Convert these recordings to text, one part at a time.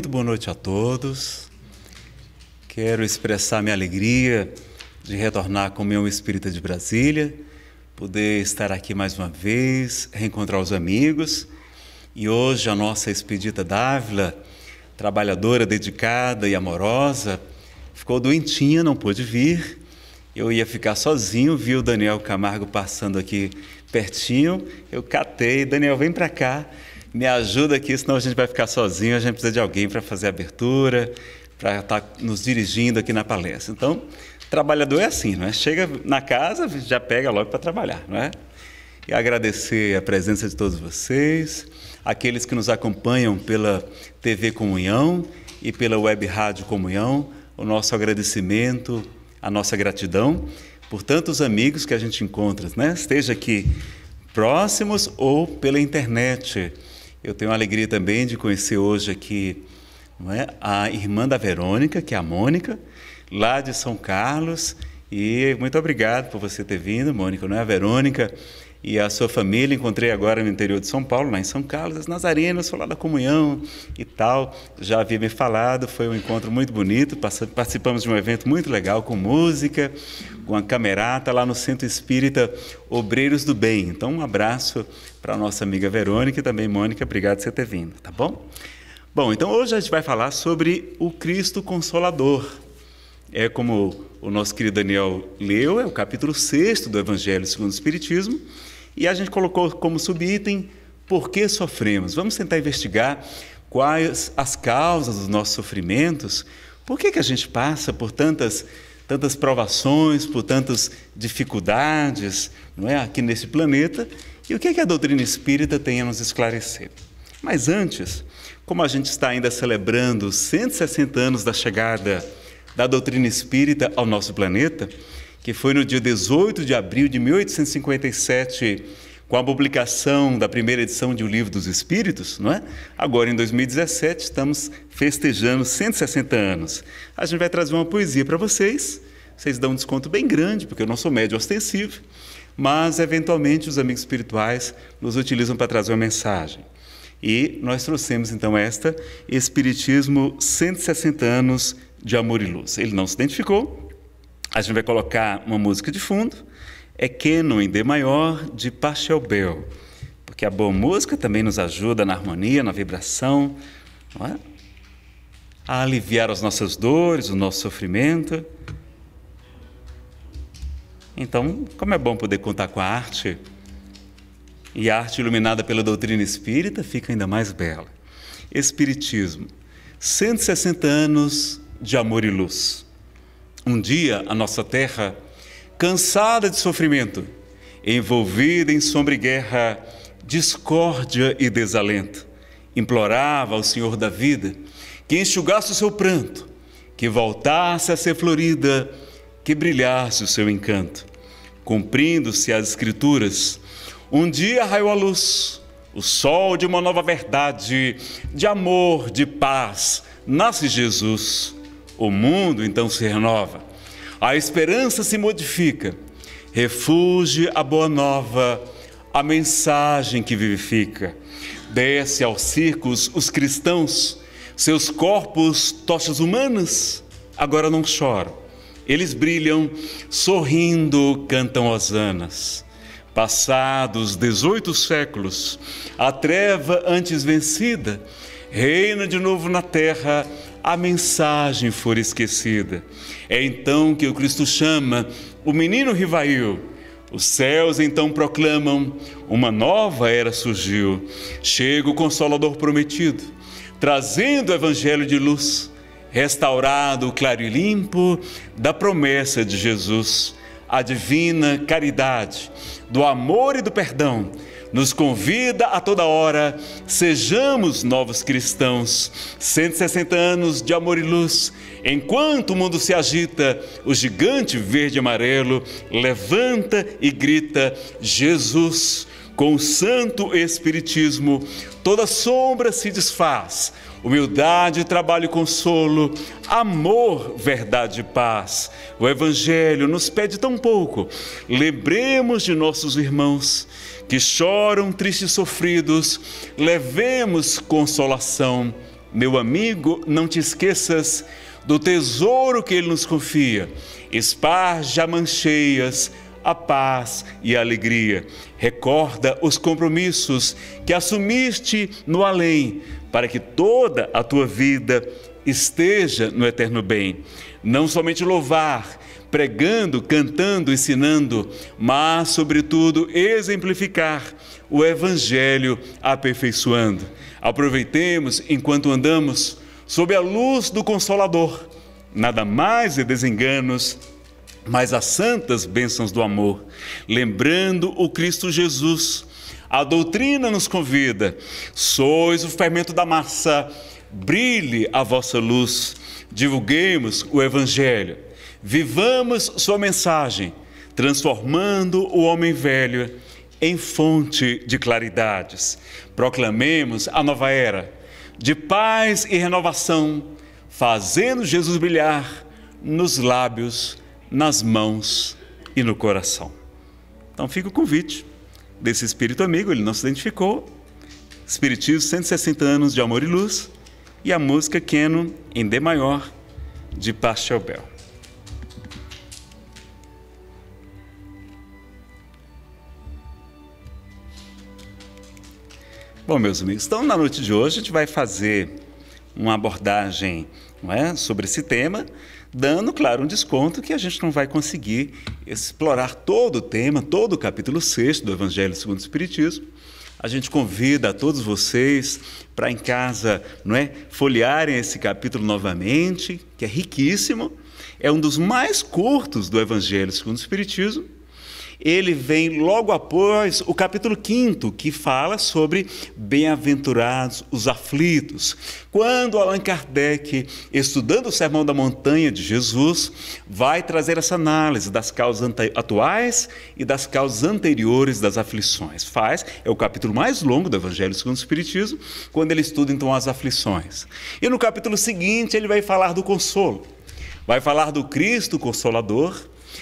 Muito boa noite a todos. Quero expressar minha alegria de retornar com o meu espírita de Brasília, poder estar aqui mais uma vez, reencontrar os amigos. E hoje a nossa expedita Dávila, trabalhadora, dedicada e amorosa, ficou doentinha, não pôde vir. Eu ia ficar sozinho, vi o Daniel Camargo passando aqui pertinho. Eu catei, Daniel, vem para cá me ajuda aqui, senão a gente vai ficar sozinho, a gente precisa de alguém para fazer a abertura, para estar tá nos dirigindo aqui na palestra. Então, trabalhador é assim, não é? Chega na casa, já pega logo para trabalhar, não é? E agradecer a presença de todos vocês, aqueles que nos acompanham pela TV Comunhão e pela Web Rádio Comunhão, o nosso agradecimento, a nossa gratidão por tantos amigos que a gente encontra, né? Esteja aqui próximos ou pela internet. Eu tenho a alegria também de conhecer hoje aqui é, a irmã da Verônica, que é a Mônica, lá de São Carlos. E muito obrigado por você ter vindo, Mônica, não é? A Verônica e a sua família. Encontrei agora no interior de São Paulo, lá em São Carlos, as Nazarenas, lá da comunhão e tal. Já havia me falado, foi um encontro muito bonito. Participamos de um evento muito legal com música, com a camerata lá no Centro Espírita Obreiros do Bem. Então, um abraço para nossa amiga Verônica e também Mônica, obrigado por você ter vindo, tá bom? Bom, então hoje a gente vai falar sobre o Cristo Consolador. É como o nosso querido Daniel leu, é o capítulo 6 do Evangelho segundo o Espiritismo, e a gente colocou como subitem por que sofremos. Vamos tentar investigar quais as causas dos nossos sofrimentos, por que, que a gente passa por tantas tantas provações, por tantas dificuldades, não é, aqui nesse planeta, e o que, é que a doutrina espírita tem a nos esclarecer? Mas antes, como a gente está ainda celebrando 160 anos da chegada da doutrina espírita ao nosso planeta, que foi no dia 18 de abril de 1857, com a publicação da primeira edição de O Livro dos Espíritos, não é? Agora em 2017 estamos festejando 160 anos. A gente vai trazer uma poesia para vocês. Vocês dão um desconto bem grande, porque eu não sou médio ostensivo mas eventualmente os amigos espirituais nos utilizam para trazer uma mensagem. E nós trouxemos então esta Espiritismo 160 anos de amor e luz. Ele não se identificou. A gente vai colocar uma música de fundo. É Canon em D maior de Pachel Bell. Porque a boa música também nos ajuda na harmonia, na vibração, é? a aliviar as nossas dores, o nosso sofrimento. Então, como é bom poder contar com a arte, e a arte iluminada pela doutrina espírita fica ainda mais bela. Espiritismo. 160 anos de amor e luz. Um dia a nossa terra, cansada de sofrimento, envolvida em sombra e guerra, discórdia e desalento, implorava ao Senhor da vida que enxugasse o seu pranto, que voltasse a ser florida, que brilhasse o seu encanto cumprindo-se as Escrituras, um dia raiou a luz, o sol de uma nova verdade, de amor, de paz. Nasce Jesus. O mundo então se renova. A esperança se modifica. Refuge a boa nova, a mensagem que vivifica. Desce aos circos os cristãos, seus corpos, tochas humanas, agora não choram eles brilham sorrindo, cantam hosanas. Passados 18 séculos, a treva antes vencida reina de novo na terra, a mensagem for esquecida. É então que o Cristo chama o menino Rivail. Os céus então proclamam: uma nova era surgiu. Chega o Consolador prometido, trazendo o Evangelho de luz restaurado, claro e limpo, da promessa de Jesus, a divina caridade, do amor e do perdão, nos convida a toda hora, sejamos novos cristãos. 160 anos de amor e luz. Enquanto o mundo se agita, o gigante verde e amarelo levanta e grita: Jesus! Com o santo Espiritismo, toda sombra se desfaz humildade, trabalho e consolo, amor, verdade e paz. O Evangelho nos pede tão pouco. Lembremos de nossos irmãos que choram tristes e sofridos, levemos consolação. Meu amigo, não te esqueças do tesouro que ele nos confia. Esparja mancheias, a paz e a alegria. Recorda os compromissos que assumiste no além, para que toda a tua vida esteja no eterno bem. Não somente louvar, pregando, cantando, ensinando, mas, sobretudo, exemplificar o Evangelho aperfeiçoando. Aproveitemos enquanto andamos sob a luz do Consolador. Nada mais e é desenganos mas as santas bênçãos do amor, lembrando o Cristo Jesus. A doutrina nos convida, sois o fermento da massa, brilhe a vossa luz, divulguemos o Evangelho, vivamos sua mensagem, transformando o homem velho em fonte de claridades. Proclamemos a nova era de paz e renovação, fazendo Jesus brilhar nos lábios nas mãos e no coração. Então fica o convite desse espírito amigo, ele não se identificou. Espiritismo 160 anos de amor e luz e a música Keno em D maior de Pastel Bell. Bom, meus amigos, então na noite de hoje a gente vai fazer uma abordagem é, sobre esse tema, dando, claro, um desconto que a gente não vai conseguir explorar todo o tema, todo o capítulo 6 do Evangelho segundo o Espiritismo. A gente convida a todos vocês para em casa, não é, folhearem esse capítulo novamente, que é riquíssimo, é um dos mais curtos do Evangelho segundo o Espiritismo ele vem logo após o capítulo 5, que fala sobre bem-aventurados os aflitos. Quando Allan Kardec, estudando o Sermão da Montanha de Jesus, vai trazer essa análise das causas atuais e das causas anteriores das aflições. Faz, é o capítulo mais longo do Evangelho segundo o Espiritismo, quando ele estuda então as aflições. E no capítulo seguinte ele vai falar do consolo. Vai falar do Cristo Consolador,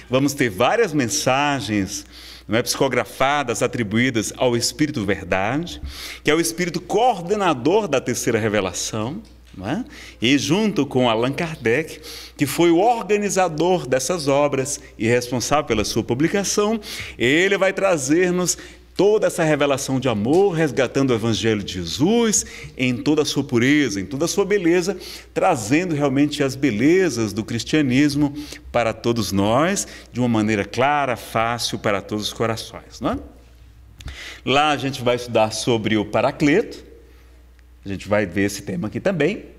vamos ter várias mensagens não é, psicografadas, atribuídas ao Espírito Verdade, que é o Espírito coordenador da terceira revelação, é? e junto com Allan Kardec, que foi o organizador dessas obras e responsável pela sua publicação, ele vai trazer-nos toda essa revelação de amor, resgatando o Evangelho de Jesus em toda a sua pureza, em toda a sua beleza, trazendo realmente as belezas do cristianismo para todos nós, de uma maneira clara, fácil para todos os corações. Não é? Lá a gente vai estudar sobre o Paracleto, a gente vai ver esse tema aqui também.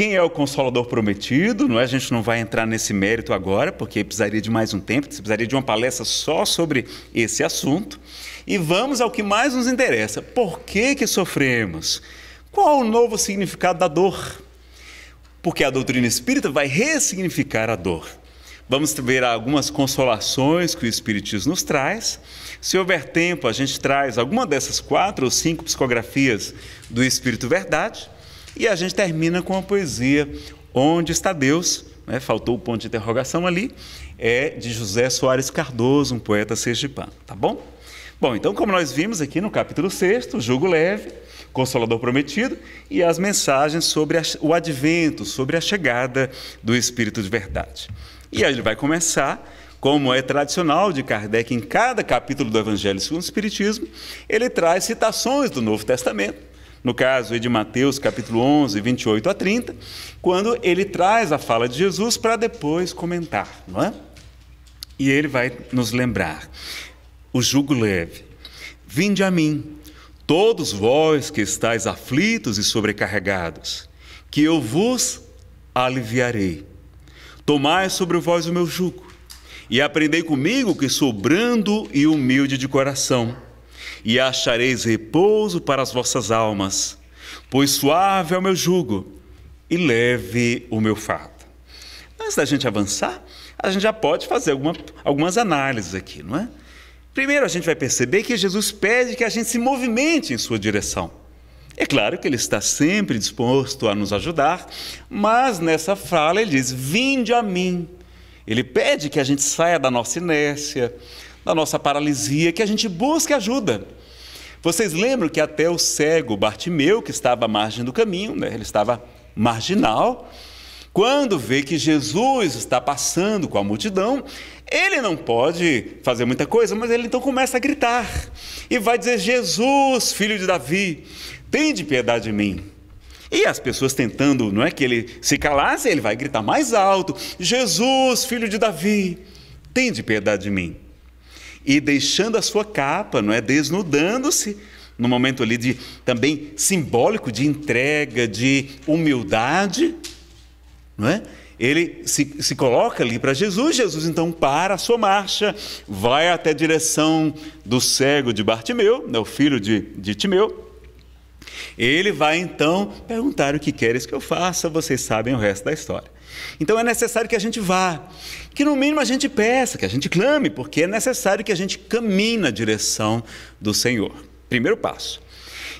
Quem é o Consolador Prometido? Não é? A gente não vai entrar nesse mérito agora, porque precisaria de mais um tempo, precisaria de uma palestra só sobre esse assunto. E vamos ao que mais nos interessa. Por que, que sofremos? Qual o novo significado da dor? Porque a doutrina espírita vai ressignificar a dor. Vamos ver algumas consolações que o Espiritismo nos traz. Se houver tempo, a gente traz alguma dessas quatro ou cinco psicografias do Espírito Verdade e a gente termina com a poesia Onde está Deus? Né? Faltou o ponto de interrogação ali. É de José Soares Cardoso, um poeta sergipano, tá bom? Bom, então como nós vimos aqui no capítulo 6, jugo Leve, Consolador Prometido e as mensagens sobre a, o advento, sobre a chegada do Espírito de Verdade. E aí ele vai começar como é tradicional de Kardec em cada capítulo do Evangelho segundo o Espiritismo, ele traz citações do Novo Testamento no caso de Mateus capítulo 11, 28 a 30, quando ele traz a fala de Jesus para depois comentar, não é? E ele vai nos lembrar o jugo leve. Vinde a mim, todos vós que estáis aflitos e sobrecarregados, que eu vos aliviarei. Tomai sobre vós o meu jugo e aprendei comigo que sou brando e humilde de coração e achareis repouso para as vossas almas, pois suave é o meu jugo e leve o meu fardo. Antes da gente avançar, a gente já pode fazer alguma, algumas análises aqui, não é? Primeiro, a gente vai perceber que Jesus pede que a gente se movimente em sua direção. É claro que ele está sempre disposto a nos ajudar, mas nessa fala ele diz: Vinde a mim. Ele pede que a gente saia da nossa inércia, da nossa paralisia, que a gente busque ajuda. Vocês lembram que até o cego Bartimeu, que estava à margem do caminho, né, ele estava marginal, quando vê que Jesus está passando com a multidão, ele não pode fazer muita coisa, mas ele então começa a gritar e vai dizer: Jesus, filho de Davi, de piedade de mim. E as pessoas tentando, não é que ele se calasse, ele vai gritar mais alto: Jesus, filho de Davi, de piedade de mim e deixando a sua capa, não é? Desnudando-se no momento ali de também simbólico de entrega, de humildade, não é? Ele se, se coloca ali para Jesus, Jesus então para a sua marcha, vai até a direção do cego de Bartimeu, né? o filho de, de Timeu, ele vai então perguntar o que queres que eu faça, vocês sabem o resto da história. Então é necessário que a gente vá, que no mínimo a gente peça, que a gente clame, porque é necessário que a gente caminhe na direção do Senhor. Primeiro passo.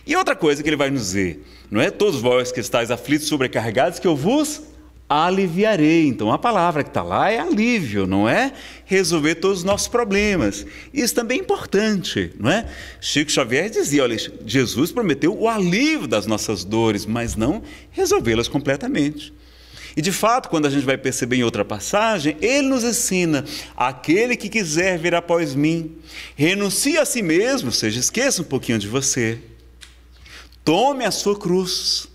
E outra coisa que ele vai nos dizer, não é todos vós que estáis aflitos, sobrecarregados, que eu vos aliviarei. Então a palavra que está lá é alívio, não é resolver todos os nossos problemas. Isso também é importante, não é? Chico Xavier dizia: olha, Jesus prometeu o alívio das nossas dores, mas não resolvê-las completamente. E de fato, quando a gente vai perceber em outra passagem, ele nos ensina: aquele que quiser vir após mim, renuncie a si mesmo, ou seja, esqueça um pouquinho de você, tome a sua cruz,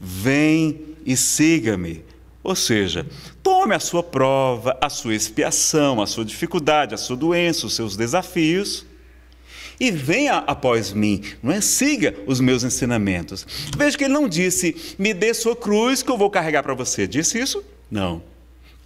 vem e siga-me. Ou seja, tome a sua prova, a sua expiação, a sua dificuldade, a sua doença, os seus desafios e venha após mim, não é? Siga os meus ensinamentos. Veja que ele não disse, me dê sua cruz que eu vou carregar para você. Disse isso? Não.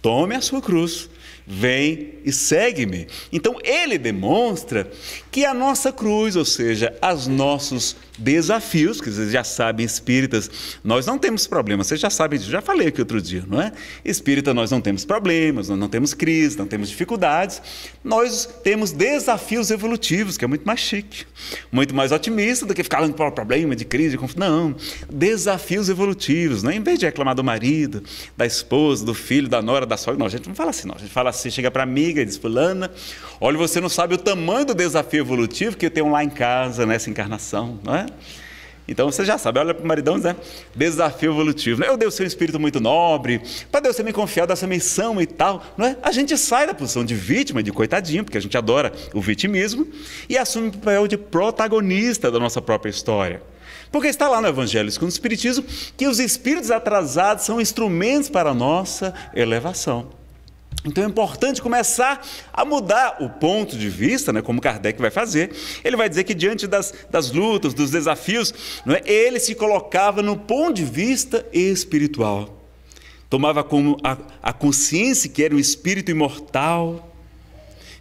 Tome a sua cruz, vem e segue-me. Então ele demonstra que a nossa cruz, ou seja, os nossos desafios, que vocês já sabem, espíritas, nós não temos problemas, vocês já sabem disso, já falei aqui outro dia, não é? Espírita, nós não temos problemas, nós não temos crise, não temos dificuldades, nós temos desafios evolutivos, que é muito mais chique, muito mais otimista do que ficar falando para problema de crise, de conflito. Não, desafios evolutivos, né? em vez de reclamar do marido, da esposa, do filho, da nora, da sogra, não, a gente não fala assim, não, a gente fala assim, chega para a amiga e diz, fulana, olha, você não sabe o tamanho do desafio evolutivo que eu tenho lá em casa, nessa né, encarnação, não é? Então você já sabe, olha para o maridão, né? Desafio evolutivo. Né? Eu devo ser um espírito muito nobre, para Deus ter me confiado essa missão e tal. Não é? A gente sai da posição de vítima, de coitadinho, porque a gente adora o vitimismo, e assume o papel de protagonista da nossa própria história. Porque está lá no Evangelho segundo o Espiritismo que os espíritos atrasados são instrumentos para a nossa elevação. Então é importante começar a mudar o ponto de vista, né, como Kardec vai fazer. Ele vai dizer que diante das, das lutas, dos desafios, é, ele se colocava no ponto de vista espiritual. Tomava como a, a consciência que era um espírito imortal,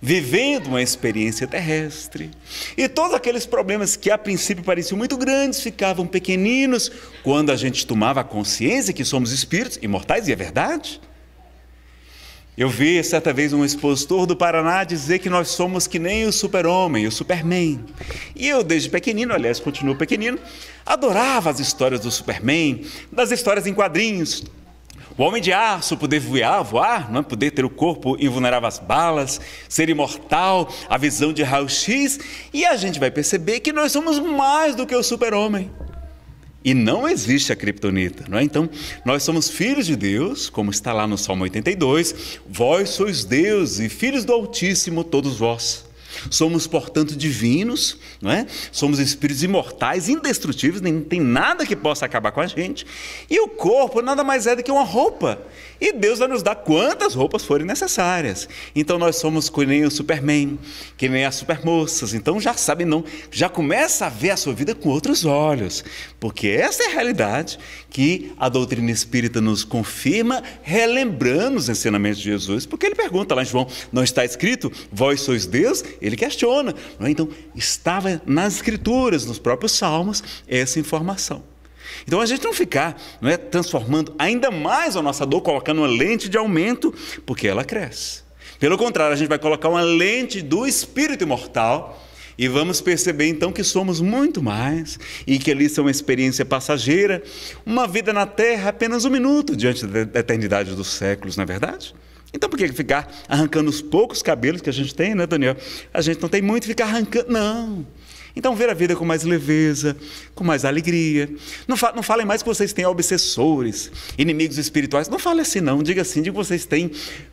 vivendo uma experiência terrestre. E todos aqueles problemas que a princípio pareciam muito grandes ficavam pequeninos quando a gente tomava a consciência que somos espíritos imortais, e é verdade. Eu vi certa vez um expositor do Paraná dizer que nós somos que nem o super-homem, o Superman. E eu, desde pequenino, aliás, continuo pequenino, adorava as histórias do Superman, das histórias em quadrinhos. O homem de aço poder voar, voar, não é? poder ter o corpo invulnerável às balas, ser imortal, a visão de raio-x, e a gente vai perceber que nós somos mais do que o super-homem e não existe a criptonita, não é? Então, nós somos filhos de Deus, como está lá no Salmo 82, vós sois Deus e filhos do Altíssimo todos vós. Somos, portanto, divinos, não é? somos espíritos imortais, indestrutíveis, nem tem nada que possa acabar com a gente. E o corpo nada mais é do que uma roupa. E Deus vai nos dar quantas roupas forem necessárias. Então nós somos que nem o Superman, que nem as supermoças. Então já sabe, não, já começa a ver a sua vida com outros olhos. Porque essa é a realidade que a doutrina espírita nos confirma, relembrando os ensinamentos de Jesus. Porque ele pergunta lá em João: não está escrito, vós sois Deus? Ele questiona. É? Então, estava nas Escrituras, nos próprios Salmos, essa informação. Então a gente não ficar não é, transformando ainda mais a nossa dor, colocando uma lente de aumento, porque ela cresce. Pelo contrário, a gente vai colocar uma lente do espírito imortal e vamos perceber então que somos muito mais e que ali isso é uma experiência passageira, uma vida na terra apenas um minuto diante da eternidade dos séculos, não é verdade? Então por que ficar arrancando os poucos cabelos que a gente tem, né, Daniel? A gente não tem muito, ficar arrancando. Não. Então ver a vida com mais leveza, com mais alegria. Não, fa não falem mais que vocês têm obsessores, inimigos espirituais. Não fale assim, não. Diga assim, diga que vocês têm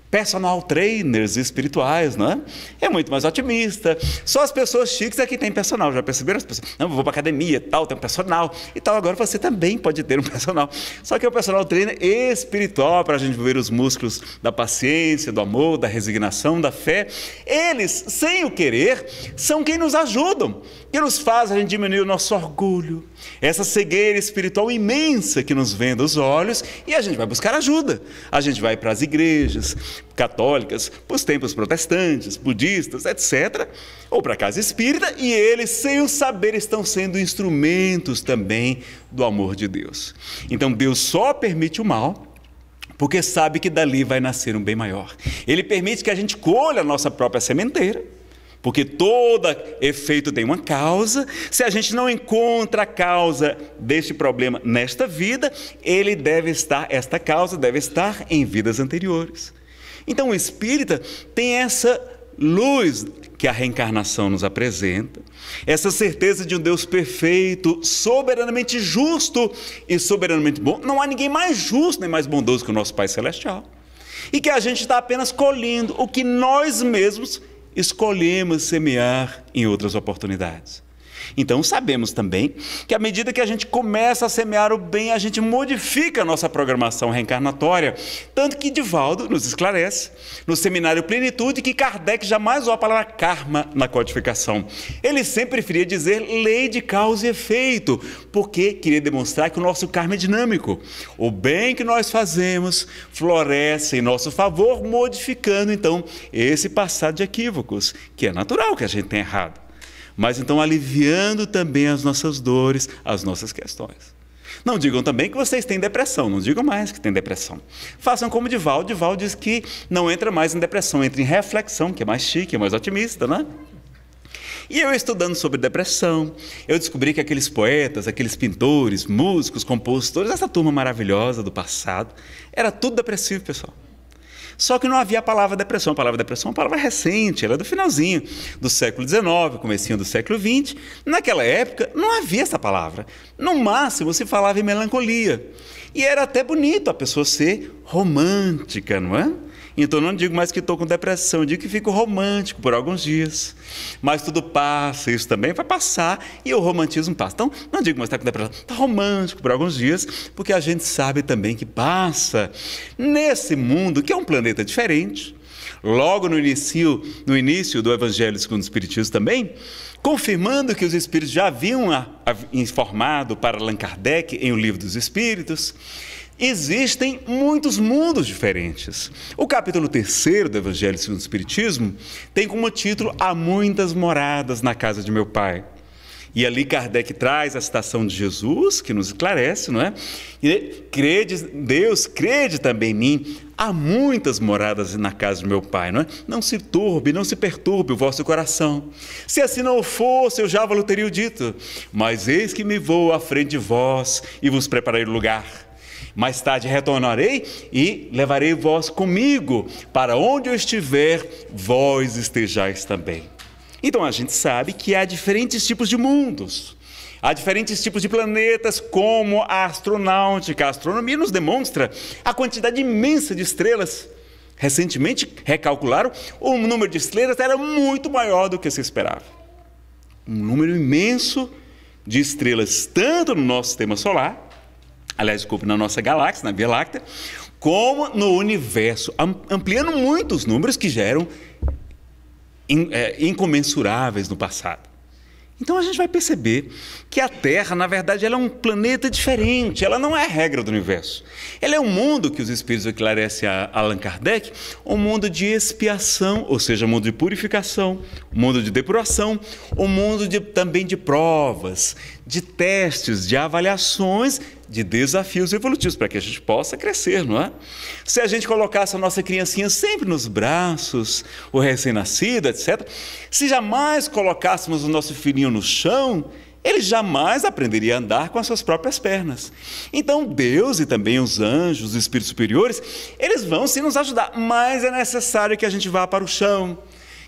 personal trainers espirituais, não é? É muito mais otimista. Só as pessoas chiques é que tem personal, já perceberam? As pessoas, não, vou para academia, tal, tem um personal e tal. Agora você também pode ter um personal. Só que é o personal trainer espiritual para a gente ver os músculos da paciência, do amor, da resignação, da fé. Eles, sem o querer, são quem nos ajudam, que nos fazem a gente diminuir o nosso orgulho, orgulho, essa cegueira espiritual imensa que nos venda os olhos, e a gente vai buscar ajuda. A gente vai para as igrejas católicas, para os templos protestantes, budistas, etc., ou para a casa espírita, e eles, sem o saber, estão sendo instrumentos também do amor de Deus. Então, Deus só permite o mal porque sabe que dali vai nascer um bem maior. Ele permite que a gente colha a nossa própria sementeira porque todo efeito tem uma causa. Se a gente não encontra a causa deste problema nesta vida, ele deve estar, esta causa deve estar em vidas anteriores. Então o espírita tem essa luz que a reencarnação nos apresenta, essa certeza de um Deus perfeito, soberanamente justo e soberanamente bom. Não há ninguém mais justo nem mais bondoso que o nosso Pai Celestial. E que a gente está apenas colhendo o que nós mesmos escolhemos semear em outras oportunidades. Então sabemos também que à medida que a gente começa a semear o bem, a gente modifica a nossa programação reencarnatória. Tanto que Divaldo nos esclarece, no seminário Plenitude, que Kardec jamais usou a palavra karma na codificação. Ele sempre preferia dizer lei de causa e efeito, porque queria demonstrar que o nosso karma é dinâmico. O bem que nós fazemos floresce em nosso favor, modificando então esse passado de equívocos, que é natural que a gente tenha errado mas então aliviando também as nossas dores, as nossas questões. Não digam também que vocês têm depressão, não digam mais que têm depressão. Façam como Dival, Dival diz que não entra mais em depressão, entra em reflexão, que é mais chique, é mais otimista, né? E eu estudando sobre depressão, eu descobri que aqueles poetas, aqueles pintores, músicos, compositores, essa turma maravilhosa do passado, era tudo depressivo, pessoal. Só que não havia a palavra depressão. A palavra depressão é uma palavra recente, ela é do finalzinho do século XIX, comecinho do século XX. Naquela época não havia essa palavra. No máximo se falava em melancolia. E era até bonito a pessoa ser romântica, não é? Então não digo mais que estou com depressão, digo que fico romântico por alguns dias. Mas tudo passa, isso também vai passar e o romantismo passa. Então não digo mais que está com depressão, está romântico por alguns dias, porque a gente sabe também que passa. Nesse mundo, que é um planeta diferente, logo no início, no início do Evangelho segundo o Espiritismo também, confirmando que os Espíritos já haviam informado para Allan Kardec em O Livro dos Espíritos, existem muitos mundos diferentes. O capítulo 3 do Evangelho segundo o Espiritismo tem como título Há muitas moradas na casa de meu pai. E ali Kardec traz a citação de Jesus, que nos esclarece, não é? E crede, Deus, crede também em mim. Há muitas moradas na casa de meu pai, não é? Não se turbe, não se perturbe o vosso coração. Se assim não fosse, eu já vos teria dito. Mas eis que me vou à frente de vós e vos o lugar. Mais tarde retornarei e levarei vós comigo, para onde eu estiver, vós estejais também. Então a gente sabe que há diferentes tipos de mundos. Há diferentes tipos de planetas, como a astronáutica. A astronomia nos demonstra a quantidade imensa de estrelas. Recentemente, recalcularam, o número de estrelas era muito maior do que se esperava. Um número imenso de estrelas, tanto no nosso sistema solar, aliás, desculpe, na nossa galáxia, na Via Láctea, como no universo, ampliando muito os números que geram in, é, incomensuráveis no passado. Então a gente vai perceber que a Terra, na verdade, ela é um planeta diferente, ela não é a regra do universo. Ela é um mundo que os espíritos esclarecem a Allan Kardec, um mundo de expiação, ou seja, um mundo de purificação, um mundo de depuração, um mundo de, também de provas, de testes, de avaliações, de desafios evolutivos, para que a gente possa crescer, não é? Se a gente colocasse a nossa criancinha sempre nos braços, o recém-nascido, etc., se jamais colocássemos o nosso filhinho no chão, ele jamais aprenderia a andar com as suas próprias pernas. Então, Deus e também os anjos, os espíritos superiores, eles vão sim nos ajudar, mas é necessário que a gente vá para o chão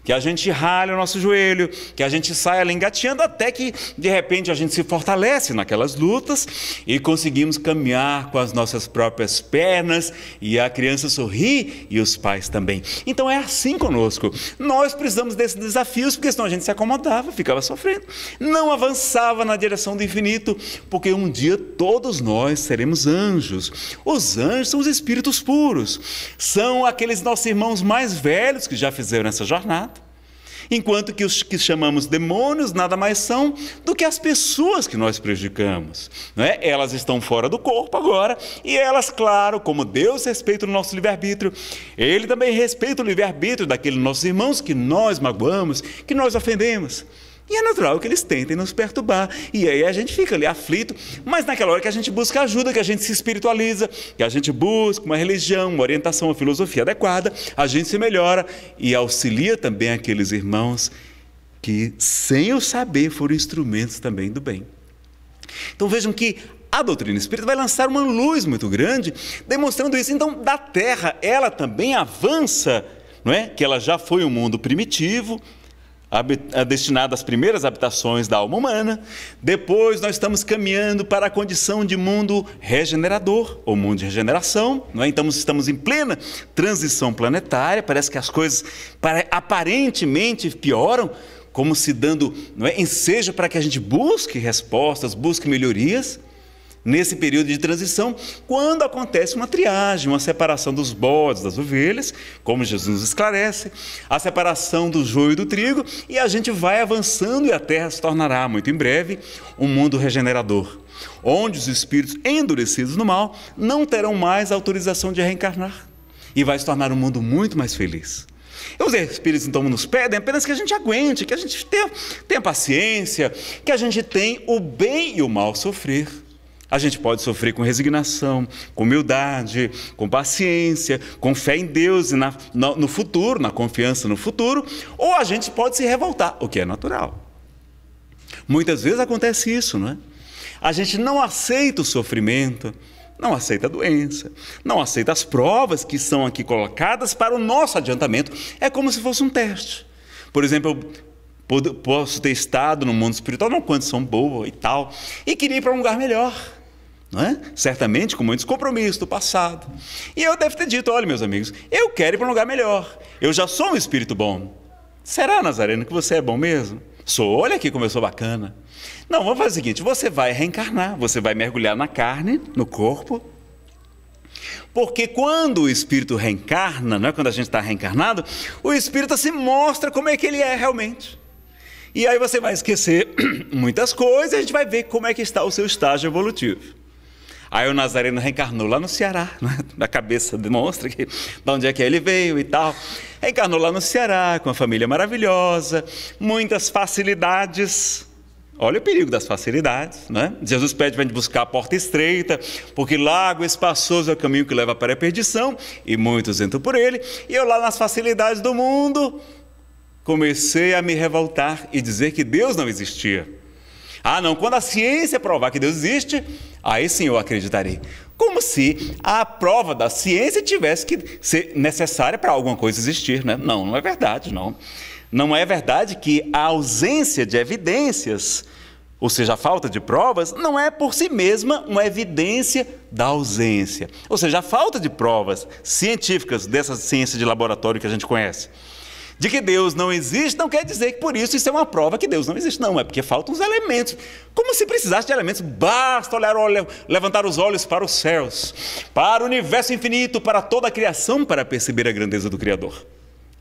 que a gente ralha o nosso joelho, que a gente saia ali engateando até que de repente a gente se fortalece naquelas lutas e conseguimos caminhar com as nossas próprias pernas e a criança sorri e os pais também. Então é assim conosco. Nós precisamos desses desafios porque senão a gente se acomodava, ficava sofrendo, não avançava na direção do infinito, porque um dia todos nós seremos anjos. Os anjos são os espíritos puros, são aqueles nossos irmãos mais velhos que já fizeram essa jornada Enquanto que os que chamamos demônios nada mais são do que as pessoas que nós prejudicamos. é? Elas estão fora do corpo agora e elas, claro, como Deus respeita o nosso livre-arbítrio, Ele também respeita o livre-arbítrio daqueles nossos irmãos que nós magoamos, que nós ofendemos. E é natural que eles tentem nos perturbar. E aí a gente fica ali aflito, mas naquela hora que a gente busca ajuda, que a gente se espiritualiza, que a gente busca uma religião, uma orientação, uma filosofia adequada, a gente se melhora e auxilia também aqueles irmãos que, sem o saber, foram instrumentos também do bem. Então vejam que a doutrina espírita vai lançar uma luz muito grande demonstrando isso. Então, da terra, ela também avança, não é? Que ela já foi um mundo primitivo, é destinado às primeiras habitações da alma humana. Depois nós estamos caminhando para a condição de mundo regenerador, ou mundo de regeneração. Não é? Então estamos em plena transição planetária, parece que as coisas aparentemente pioram, como se dando é, ensejo para que a gente busque respostas, busque melhorias nesse período de transição, quando acontece uma triagem, uma separação dos bodes das ovelhas, como Jesus esclarece, a separação do joio e do trigo, e a gente vai avançando e a terra se tornará, muito em breve, um mundo regenerador, onde os espíritos endurecidos no mal não terão mais autorização de reencarnar e vai se tornar um mundo muito mais feliz. E os espíritos então nos pedem apenas que a gente aguente, que a gente tenha, tenha paciência, que a gente tenha o bem e o mal sofrer a gente pode sofrer com resignação, com humildade, com paciência, com fé em Deus e na, no, no futuro, na confiança no futuro, ou a gente pode se revoltar, o que é natural. Muitas vezes acontece isso, não é? A gente não aceita o sofrimento, não aceita a doença, não aceita as provas que são aqui colocadas para o nosso adiantamento. É como se fosse um teste. Por exemplo, eu posso ter estado no mundo espiritual, não quantos são boa e tal, e queria ir para um lugar melhor. É? certamente com muitos compromissos do passado. E eu devo ter dito: olha, meus amigos, eu quero ir para um lugar melhor, eu já sou um espírito bom. Será, Nazareno, que você é bom mesmo? Sou, olha aqui como eu sou bacana. Não, vamos fazer o seguinte: você vai reencarnar, você vai mergulhar na carne, no corpo. Porque quando o espírito reencarna, não é quando a gente está reencarnado, o espírito se mostra como é que ele é realmente. E aí você vai esquecer muitas coisas e a gente vai ver como é que está o seu estágio evolutivo. Aí o Nazareno reencarnou lá no Ceará, né? na cabeça demonstra que de onde é que ele veio e tal. Reencarnou lá no Ceará, com uma família maravilhosa, muitas facilidades. Olha o perigo das facilidades, né? Jesus pede para a gente buscar a porta estreita, porque largo espaçoso é o caminho que leva para a perdição, e muitos entram por ele. E eu lá nas facilidades do mundo comecei a me revoltar e dizer que Deus não existia. Ah, não, quando a ciência provar que Deus existe, aí sim eu acreditarei. Como se a prova da ciência tivesse que ser necessária para alguma coisa existir, né? Não, não é verdade, não. Não é verdade que a ausência de evidências, ou seja, a falta de provas, não é por si mesma uma evidência da ausência. Ou seja, a falta de provas científicas dessa ciência de laboratório que a gente conhece de que Deus não existe não quer dizer que por isso isso é uma prova que Deus não existe, não. É porque faltam os elementos. Como se precisasse de elementos, basta olhar, olhar, levantar os olhos para os céus, para o universo infinito, para toda a criação, para perceber a grandeza do Criador.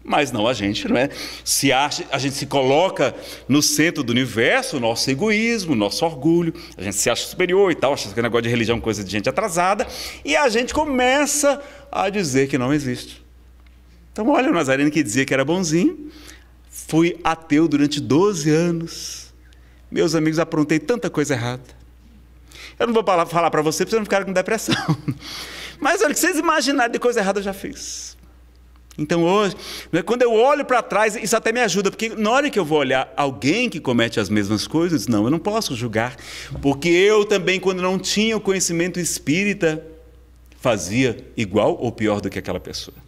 Mas não a gente, não é? Se acha, a gente se coloca no centro do universo, nosso egoísmo, nosso orgulho, a gente se acha superior e tal, acha que o negócio de religião é coisa de gente atrasada, e a gente começa a dizer que não existe. Então, olha, o Nazareno que dizia que era bonzinho, fui ateu durante 12 anos. Meus amigos, aprontei tanta coisa errada. Eu não vou falar para você para vocês não ficarem com depressão. Mas olha, o que vocês imaginaram de coisa errada eu já fiz. Então hoje, né, quando eu olho para trás, isso até me ajuda, porque na hora que eu vou olhar alguém que comete as mesmas coisas, não, eu não posso julgar, porque eu também, quando não tinha o conhecimento espírita, fazia igual ou pior do que aquela pessoa.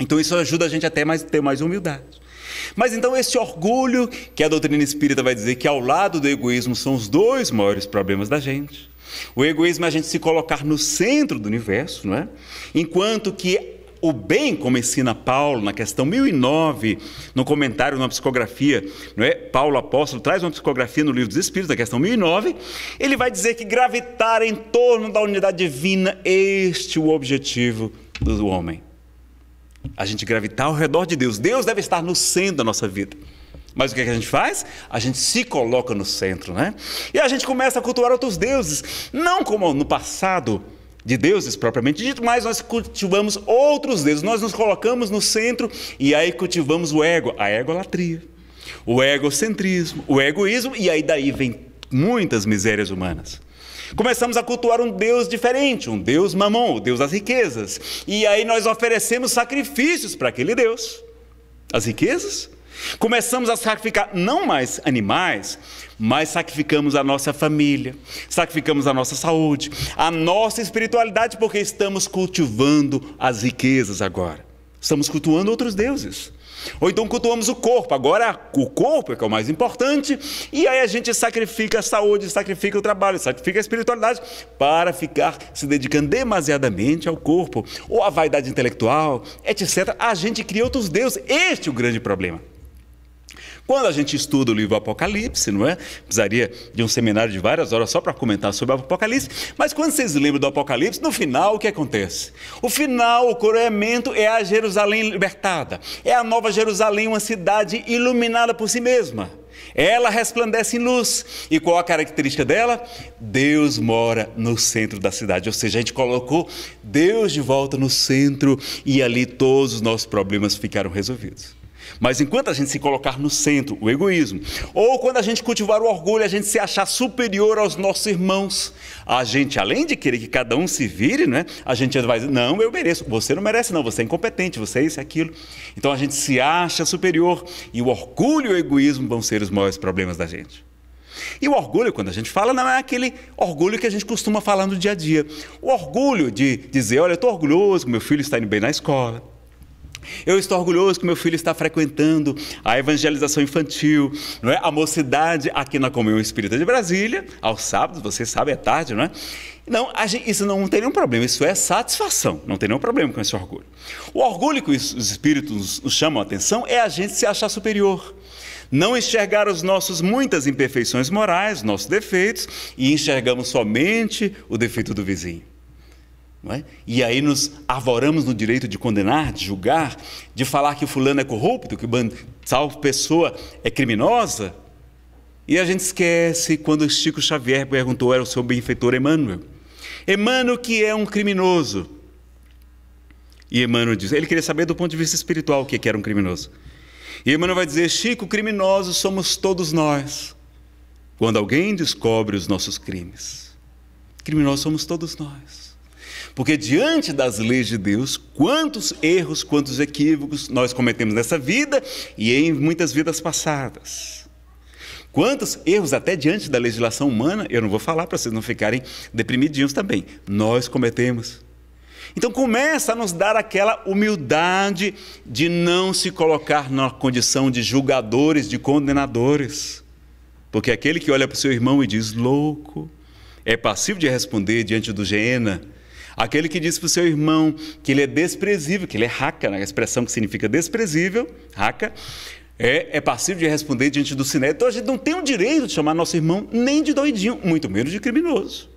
Então isso ajuda a gente até mais ter mais humildade. Mas então esse orgulho que a doutrina espírita vai dizer que ao lado do egoísmo são os dois maiores problemas da gente. O egoísmo é a gente se colocar no centro do universo, não é? Enquanto que o bem, como ensina Paulo na questão 1009, no comentário, na psicografia, não é? Paulo apóstolo traz uma psicografia no livro dos Espíritos, na questão 1009, ele vai dizer que gravitar em torno da unidade divina, este é o objetivo do homem. A gente gravitar ao redor de Deus. Deus deve estar no centro da nossa vida. Mas o que, é que a gente faz? A gente se coloca no centro, né? E a gente começa a cultuar outros deuses. Não como no passado, de deuses propriamente dito, mas nós cultivamos outros deuses. Nós nos colocamos no centro e aí cultivamos o ego, a egolatria, o egocentrismo, o egoísmo, e aí daí vem muitas misérias humanas. Começamos a cultuar um Deus diferente, um Deus mamão, o Deus das riquezas. E aí nós oferecemos sacrifícios para aquele Deus. As riquezas? Começamos a sacrificar não mais animais, mas sacrificamos a nossa família, sacrificamos a nossa saúde, a nossa espiritualidade, porque estamos cultivando as riquezas agora. Estamos cultuando outros deuses. Ou então cultuamos o corpo, agora o corpo é que é o mais importante, e aí a gente sacrifica a saúde, sacrifica o trabalho, sacrifica a espiritualidade para ficar se dedicando demasiadamente ao corpo, ou à vaidade intelectual, etc. A gente cria outros deuses, este é o grande problema. Quando a gente estuda o livro Apocalipse, não é? Precisaria de um seminário de várias horas só para comentar sobre o Apocalipse, mas quando vocês lembram do Apocalipse, no final o que acontece? O final, o coroamento é a Jerusalém libertada, é a nova Jerusalém, uma cidade iluminada por si mesma. Ela resplandece em luz. E qual a característica dela? Deus mora no centro da cidade. Ou seja, a gente colocou Deus de volta no centro e ali todos os nossos problemas ficaram resolvidos. Mas enquanto a gente se colocar no centro, o egoísmo, ou quando a gente cultivar o orgulho, a gente se achar superior aos nossos irmãos, a gente, além de querer que cada um se vire, né, a gente vai dizer, não, eu mereço, você não merece não, você é incompetente, você é isso e aquilo. Então a gente se acha superior e o orgulho e o egoísmo vão ser os maiores problemas da gente. E o orgulho, quando a gente fala, não é aquele orgulho que a gente costuma falar no dia a dia. O orgulho de dizer, olha, eu estou orgulhoso, meu filho está indo bem na escola, eu estou orgulhoso que meu filho está frequentando a evangelização infantil, não é? a mocidade aqui na Comunhão Espírita de Brasília, aos sábados, você sabe, é tarde, não é? Não, isso não tem nenhum problema, isso é satisfação, não tem nenhum problema com esse orgulho. O orgulho que os espíritos nos chamam a atenção é a gente se achar superior não enxergar os nossos muitas imperfeições morais, nossos defeitos, e enxergamos somente o defeito do vizinho. É? E aí nos arvoramos no direito de condenar, de julgar, de falar que o fulano é corrupto, que tal pessoa é criminosa. E a gente esquece quando Chico Xavier perguntou era o seu benfeitor Emmanuel. Emmanuel que é um criminoso. E Emmanuel diz, ele queria saber do ponto de vista espiritual o que era um criminoso. E Emmanuel vai dizer, Chico, criminosos somos todos nós. Quando alguém descobre os nossos crimes, criminosos somos todos nós. Porque diante das leis de Deus, quantos erros, quantos equívocos nós cometemos nessa vida e em muitas vidas passadas. Quantos erros, até diante da legislação humana, eu não vou falar para vocês não ficarem deprimidinhos também, nós cometemos. Então começa a nos dar aquela humildade de não se colocar na condição de julgadores, de condenadores. Porque aquele que olha para o seu irmão e diz louco, é passivo de responder diante do Gena Aquele que diz para o seu irmão que ele é desprezível, que ele é raca, né? a expressão que significa desprezível, raca, é, é passivo de responder diante do sinédrio. Então a gente não tem o direito de chamar nosso irmão nem de doidinho, muito menos de criminoso.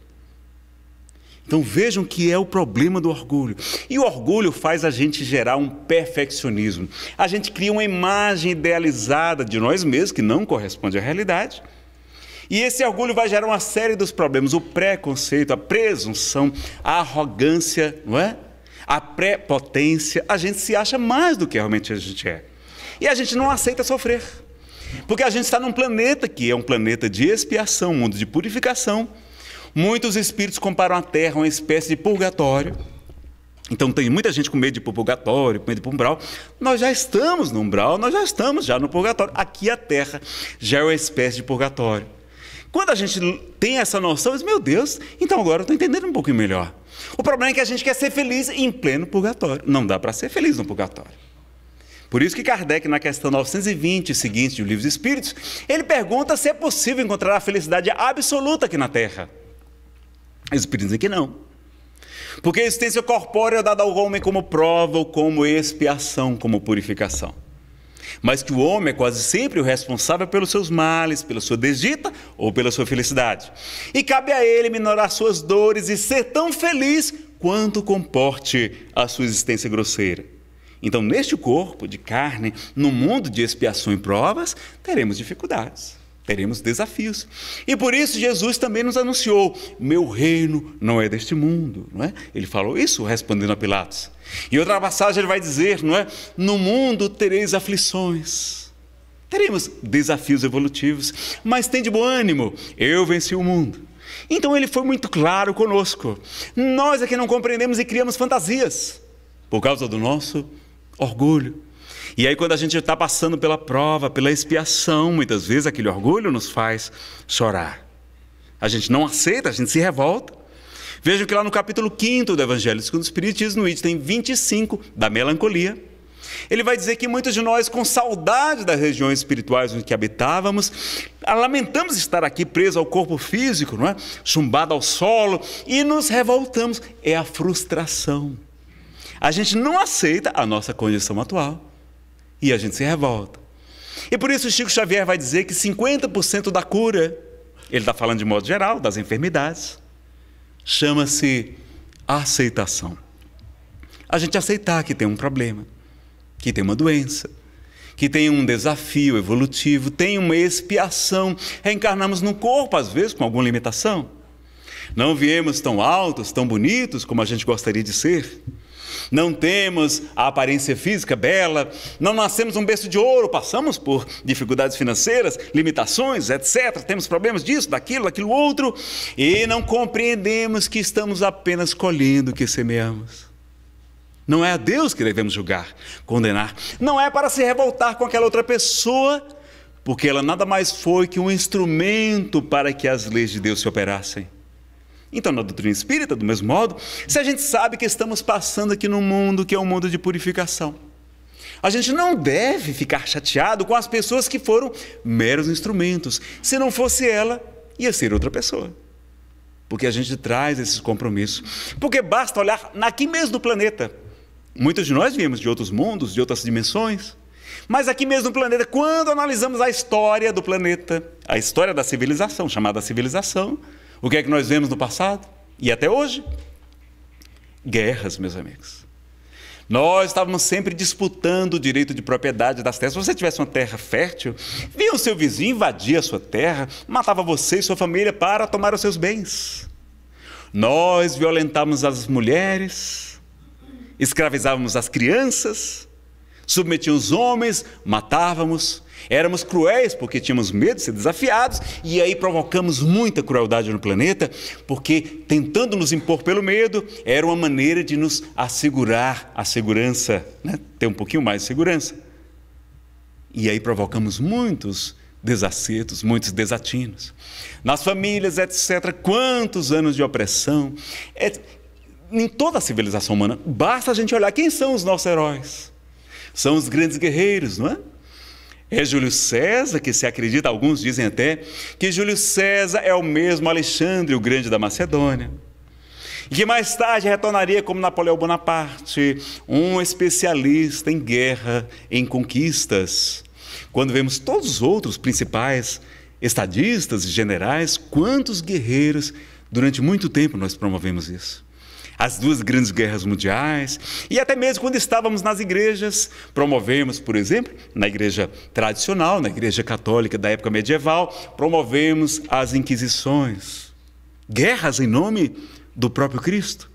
Então vejam que é o problema do orgulho. E o orgulho faz a gente gerar um perfeccionismo. A gente cria uma imagem idealizada de nós mesmos que não corresponde à realidade e esse orgulho vai gerar uma série dos problemas: o preconceito, a presunção, a arrogância, não é? A prepotência. A gente se acha mais do que realmente a gente é. E a gente não aceita sofrer. Porque a gente está num planeta que é um planeta de expiação, um mundo de purificação. Muitos espíritos comparam a Terra a uma espécie de purgatório. Então tem muita gente com medo de o purgatório, com medo de o umbral. Nós já estamos no umbral, nós já estamos já no purgatório. Aqui a Terra já é uma espécie de purgatório. Quando a gente tem essa noção, diz, meu Deus, então agora eu estou entendendo um pouquinho melhor. O problema é que a gente quer ser feliz em pleno purgatório. Não dá para ser feliz no purgatório. Por isso que Kardec, na questão 920, seguinte de O Livro dos Espíritos, ele pergunta se é possível encontrar a felicidade absoluta aqui na Terra. Os Espíritos dizem que não. Porque a existência corpórea é dada ao homem como prova ou como expiação, como purificação mas que o homem é quase sempre o responsável pelos seus males, pela sua desdita ou pela sua felicidade. E cabe a ele minorar suas dores e ser tão feliz quanto comporte a sua existência grosseira. Então, neste corpo de carne, no mundo de expiação e provas, teremos dificuldades teremos desafios. E por isso Jesus também nos anunciou: meu reino não é deste mundo, não é? Ele falou isso respondendo a Pilatos. Em outra passagem ele vai dizer, não é? No mundo tereis aflições. Teremos desafios evolutivos, mas tem de bom ânimo, eu venci o mundo. Então ele foi muito claro conosco. Nós é que não compreendemos e criamos fantasias por causa do nosso orgulho, e aí, quando a gente está passando pela prova, pela expiação, muitas vezes aquele orgulho nos faz chorar. A gente não aceita, a gente se revolta. Vejam que lá no capítulo 5 do Evangelho segundo o Espiritismo, no item 25, da melancolia, ele vai dizer que muitos de nós, com saudade das regiões espirituais onde habitávamos, lamentamos estar aqui presos ao corpo físico, não é? chumbado ao solo, e nos revoltamos. É a frustração. A gente não aceita a nossa condição atual. E a gente se revolta. E por isso Chico Xavier vai dizer que 50% da cura, ele está falando de modo geral, das enfermidades, chama-se aceitação. A gente aceitar que tem um problema, que tem uma doença, que tem um desafio evolutivo, tem uma expiação. Reencarnamos no corpo, às vezes, com alguma limitação. Não viemos tão altos, tão bonitos como a gente gostaria de ser. Não temos a aparência física bela, não nascemos um berço de ouro, passamos por dificuldades financeiras, limitações, etc. Temos problemas disso, daquilo, daquilo outro, e não compreendemos que estamos apenas colhendo o que semeamos. Não é a Deus que devemos julgar, condenar. Não é para se revoltar com aquela outra pessoa, porque ela nada mais foi que um instrumento para que as leis de Deus se operassem. Então, na doutrina espírita, do mesmo modo, se a gente sabe que estamos passando aqui num mundo que é um mundo de purificação, a gente não deve ficar chateado com as pessoas que foram meros instrumentos. Se não fosse ela, ia ser outra pessoa. Porque a gente traz esses compromissos. Porque basta olhar aqui mesmo no planeta. Muitos de nós viemos de outros mundos, de outras dimensões. Mas aqui mesmo no planeta, quando analisamos a história do planeta, a história da civilização, chamada civilização, o que é que nós vemos no passado e até hoje? Guerras, meus amigos. Nós estávamos sempre disputando o direito de propriedade das terras. Se você tivesse uma terra fértil, vinha o seu vizinho, invadir a sua terra, matava você e sua família para tomar os seus bens. Nós violentávamos as mulheres, escravizávamos as crianças, submetíamos os homens, matávamos, Éramos cruéis porque tínhamos medo de ser desafiados e aí provocamos muita crueldade no planeta, porque tentando nos impor pelo medo era uma maneira de nos assegurar a segurança, né? ter um pouquinho mais de segurança. E aí provocamos muitos desacertos, muitos desatinos. Nas famílias, etc., quantos anos de opressão. em toda a civilização humana, basta a gente olhar quem são os nossos heróis. São os grandes guerreiros, não é? É Júlio César que se acredita, alguns dizem até, que Júlio César é o mesmo Alexandre o Grande da Macedônia. E que mais tarde retornaria como Napoleão Bonaparte, um especialista em guerra, em conquistas. Quando vemos todos os outros principais estadistas e generais, quantos guerreiros durante muito tempo nós promovemos isso as duas grandes guerras mundiais, e até mesmo quando estávamos nas igrejas, promovemos, por exemplo, na igreja tradicional, na igreja católica da época medieval, promovemos as inquisições, guerras em nome do próprio Cristo.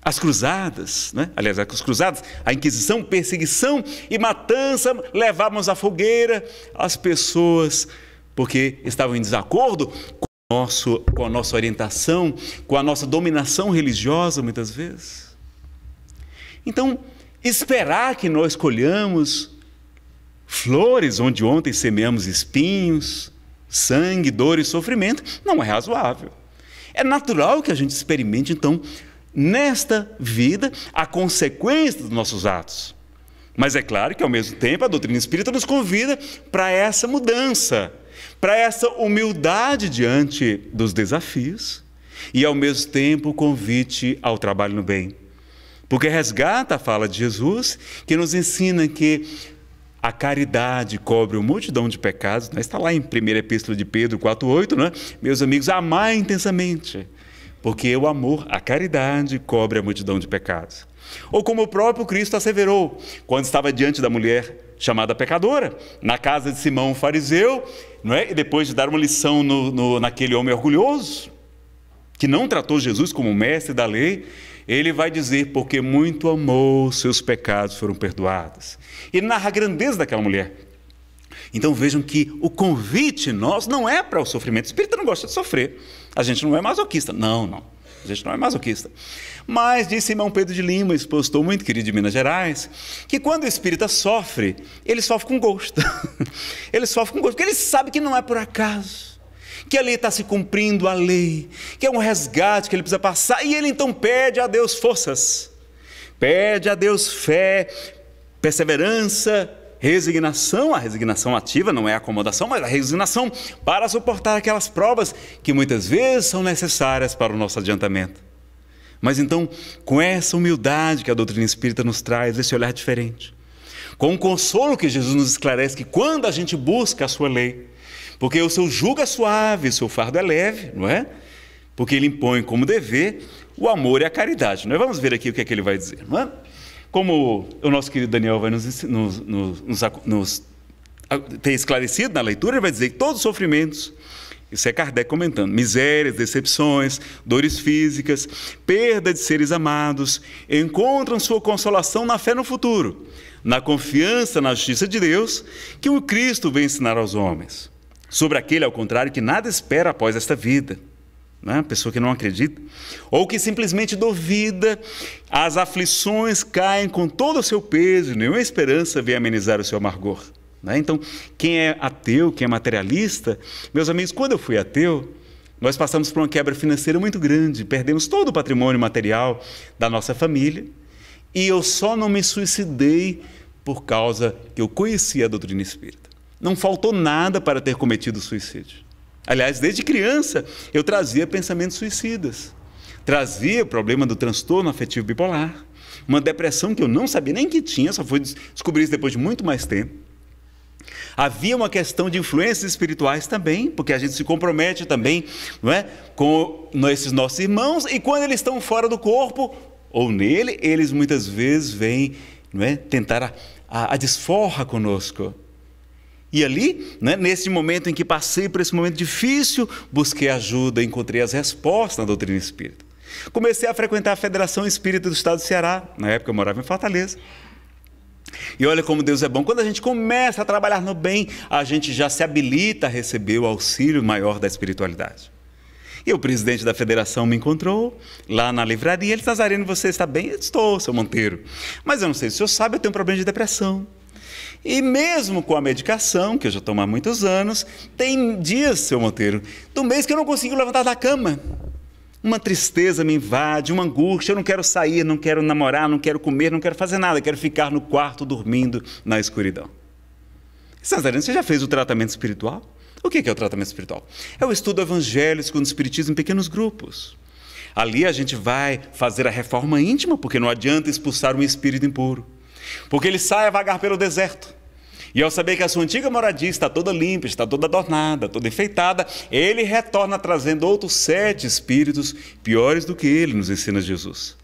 As cruzadas, né? aliás, as cruzadas, a Inquisição, perseguição e matança, levávamos à fogueira as pessoas porque estavam em desacordo nosso, com a nossa orientação, com a nossa dominação religiosa, muitas vezes. Então, esperar que nós colhamos flores onde ontem semeamos espinhos, sangue, dor e sofrimento, não é razoável. É natural que a gente experimente, então, nesta vida, a consequência dos nossos atos. Mas é claro que, ao mesmo tempo, a doutrina espírita nos convida para essa mudança para essa humildade diante dos desafios e, ao mesmo tempo, o convite ao trabalho no bem. Porque resgata a fala de Jesus, que nos ensina que a caridade cobre uma multidão de pecados, né? está lá em 1 Epístola de Pedro 4,8, né? meus amigos, amar intensamente, porque o amor, a caridade, cobre a multidão de pecados. Ou como o próprio Cristo asseverou, quando estava diante da mulher chamada pecadora, na casa de Simão o fariseu, não é? e depois de dar uma lição no, no, naquele homem orgulhoso, que não tratou Jesus como mestre da lei, ele vai dizer, porque muito amou, seus pecados foram perdoados. e narra a grandeza daquela mulher. Então vejam que o convite nosso não é para o sofrimento. O espírita não gosta de sofrer. A gente não é masoquista. Não, não. A gente não é masoquista. Mas disse Simão Pedro de Lima, expostou muito querido de Minas Gerais, que quando o espírita sofre, ele sofre com gosto. ele sofre com gosto, porque ele sabe que não é por acaso. Que ali está se cumprindo a lei, que é um resgate que ele precisa passar, e ele então pede a Deus forças, pede a Deus fé, perseverança, Resignação, a resignação ativa não é acomodação, mas a resignação para suportar aquelas provas que muitas vezes são necessárias para o nosso adiantamento. Mas então, com essa humildade que a doutrina espírita nos traz, esse olhar diferente, com o consolo que Jesus nos esclarece que quando a gente busca a sua lei, porque o seu jugo é suave, o seu fardo é leve, não é? Porque ele impõe como dever o amor e a caridade. Nós é? vamos ver aqui o que é que ele vai dizer, não é? como o nosso querido Daniel vai nos, nos, nos, nos ter esclarecido na leitura, ele vai dizer que todos os sofrimentos, isso é Kardec comentando, misérias, decepções, dores físicas, perda de seres amados, encontram sua consolação na fé no futuro, na confiança na justiça de Deus, que o Cristo vem ensinar aos homens. Sobre aquele, ao contrário, que nada espera após esta vida né? pessoa que não acredita, ou que simplesmente duvida, as aflições caem com todo o seu peso, nenhuma esperança vem amenizar o seu amargor. Né? Então, quem é ateu, quem é materialista, meus amigos, quando eu fui ateu, nós passamos por uma quebra financeira muito grande, perdemos todo o patrimônio material da nossa família, e eu só não me suicidei por causa que eu conhecia a doutrina espírita. Não faltou nada para ter cometido suicídio. Aliás, desde criança eu trazia pensamentos suicidas, trazia o problema do transtorno afetivo bipolar, uma depressão que eu não sabia nem que tinha, só fui descobrir isso depois de muito mais tempo. Havia uma questão de influências espirituais também, porque a gente se compromete também não é, com esses nossos irmãos, e quando eles estão fora do corpo ou nele, eles muitas vezes vêm não é, tentar a, a, a desforra conosco. E ali, né, nesse momento em que passei por esse momento difícil, busquei ajuda, encontrei as respostas na doutrina espírita. Comecei a frequentar a Federação Espírita do Estado do Ceará, na época eu morava em Fortaleza. E olha como Deus é bom. Quando a gente começa a trabalhar no bem, a gente já se habilita a receber o auxílio maior da espiritualidade. E o presidente da federação me encontrou lá na livraria. Ele disse: Nazareno, você está bem? Eu estou, seu Monteiro. Mas eu não sei se o senhor sabe, eu tenho um problema de depressão. E mesmo com a medicação, que eu já tomo há muitos anos, tem dias, seu Monteiro, do mês que eu não consigo levantar da cama. Uma tristeza me invade, uma angústia, eu não quero sair, não quero namorar, não quero comer, não quero fazer nada, quero ficar no quarto dormindo na escuridão. Santarino, você já fez o tratamento espiritual? O que é o tratamento espiritual? É o estudo evangélico no Espiritismo em pequenos grupos. Ali a gente vai fazer a reforma íntima, porque não adianta expulsar um espírito impuro porque ele sai a vagar pelo deserto. E ao saber que a sua antiga moradia está toda limpa, está toda adornada, toda enfeitada, ele retorna trazendo outros sete espíritos piores do que ele, nos ensina Jesus.